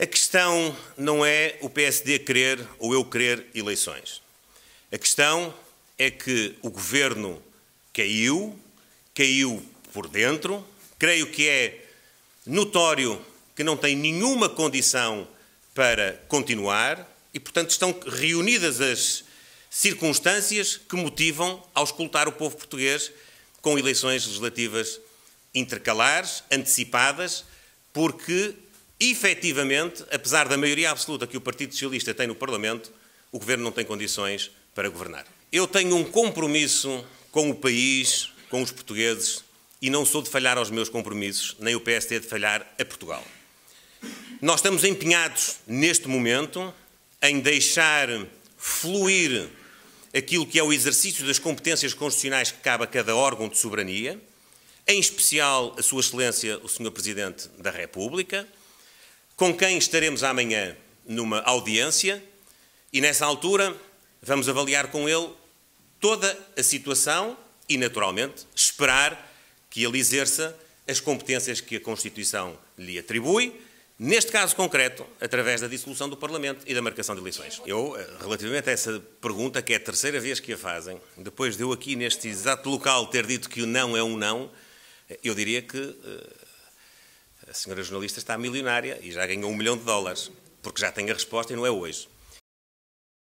A questão não é o PSD querer ou eu querer eleições. A questão é que o governo caiu, caiu por dentro. Creio que é notório que não tem nenhuma condição para continuar e, portanto, estão reunidas as circunstâncias que motivam a auscultar o povo português com eleições legislativas intercalares, antecipadas, porque efetivamente, apesar da maioria absoluta que o Partido Socialista tem no Parlamento, o governo não tem condições para governar. Eu tenho um compromisso com o país, com os portugueses, e não sou de falhar aos meus compromissos, nem o PSD é de falhar a Portugal. Nós estamos empenhados, neste momento, em deixar fluir aquilo que é o exercício das competências constitucionais que cabe a cada órgão de soberania, em especial a Sua Excelência, o Sr. Presidente da República, com quem estaremos amanhã numa audiência e nessa altura vamos avaliar com ele toda a situação e, naturalmente, esperar que ele exerça as competências que a Constituição lhe atribui, neste caso concreto, através da dissolução do Parlamento e da marcação de eleições. Eu, eh, relativamente a essa pergunta, que é a terceira vez que a fazem, depois de eu aqui neste exato local ter dito que o não é um não, eh, eu diria que eh, a senhora jornalista está milionária e já ganhou um milhão de dólares, porque já tem a resposta e não é hoje.